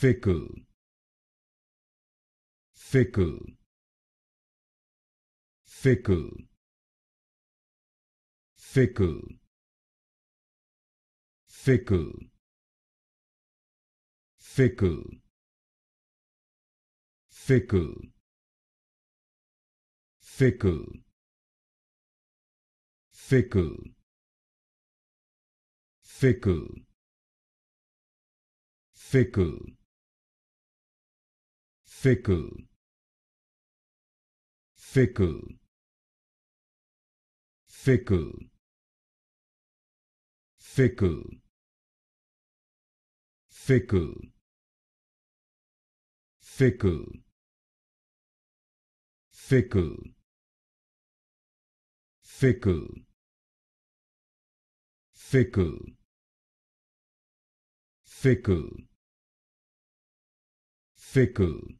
fickle fickle fickle fickle fickle fickle fickle fickle fickle fickle fickle fickle fickle fickle fickle fickle fickle fickle fickle fickle fickle fickle